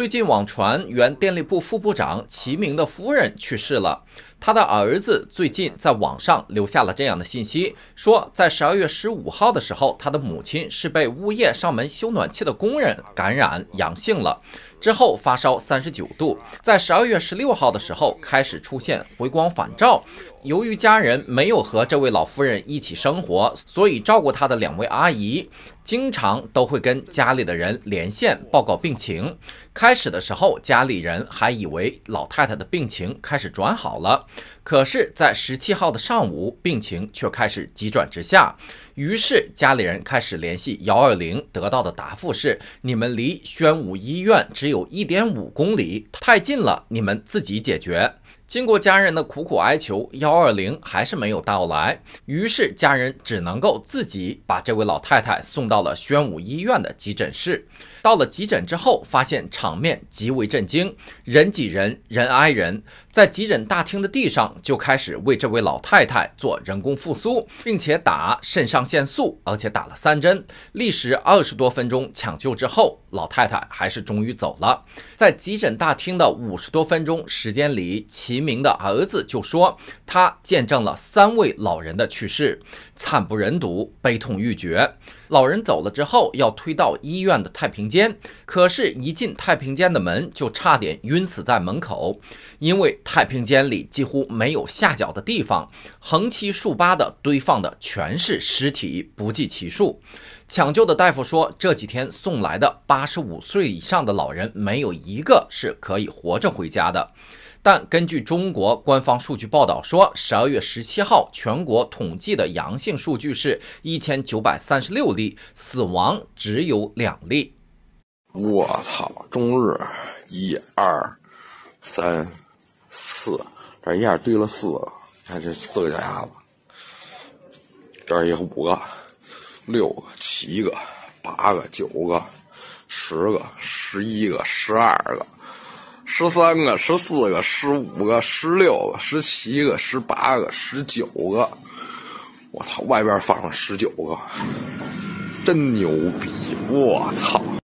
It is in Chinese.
最近网传原电力部副部长齐明的夫人去世了。他的儿子最近在网上留下了这样的信息，说在十二月十五号的时候，他的母亲是被物业上门修暖气的工人感染阳性了，之后发烧三十九度，在十二月十六号的时候开始出现回光返照。由于家人没有和这位老夫人一起生活，所以照顾她的两位阿姨经常都会跟家里的人连线报告病情。开始的时候，家里人还以为老太太的病情开始转好了。可是，在十七号的上午，病情却开始急转直下。于是，家里人开始联系幺二零，得到的答复是：你们离宣武医院只有一点五公里，太近了，你们自己解决。经过家人的苦苦哀求，幺二零还是没有到来，于是家人只能够自己把这位老太太送到了宣武医院的急诊室。到了急诊之后，发现场面极为震惊，人挤人，人挨人，在急诊大厅的地上就开始为这位老太太做人工复苏，并且打肾上腺素，而且打了三针，历时二十多分钟抢救之后，老太太还是终于走了。在急诊大厅的五十多分钟时间里，其黎明的儿子就说：“他见证了三位老人的去世，惨不忍睹，悲痛欲绝。老人走了之后，要推到医院的太平间，可是，一进太平间的门，就差点晕死在门口，因为太平间里几乎没有下脚的地方，横七竖八的堆放的全是尸体，不计其数。抢救的大夫说，这几天送来的八十五岁以上的老人，没有一个是可以活着回家的。”但根据中国官方数据报道说，十二月十七号全国统计的阳性数据是一千九百三十六例，死亡只有两例。我操！中日一二三四，这一下堆了四个，看这四个脚丫子。这儿有五个、六个、七个、八个、九个、十个、十一个、十二个。十三个，十四个，十五个，十六个，十七个，十八个，十九个。我操，外边放上十九个，真牛逼！我操。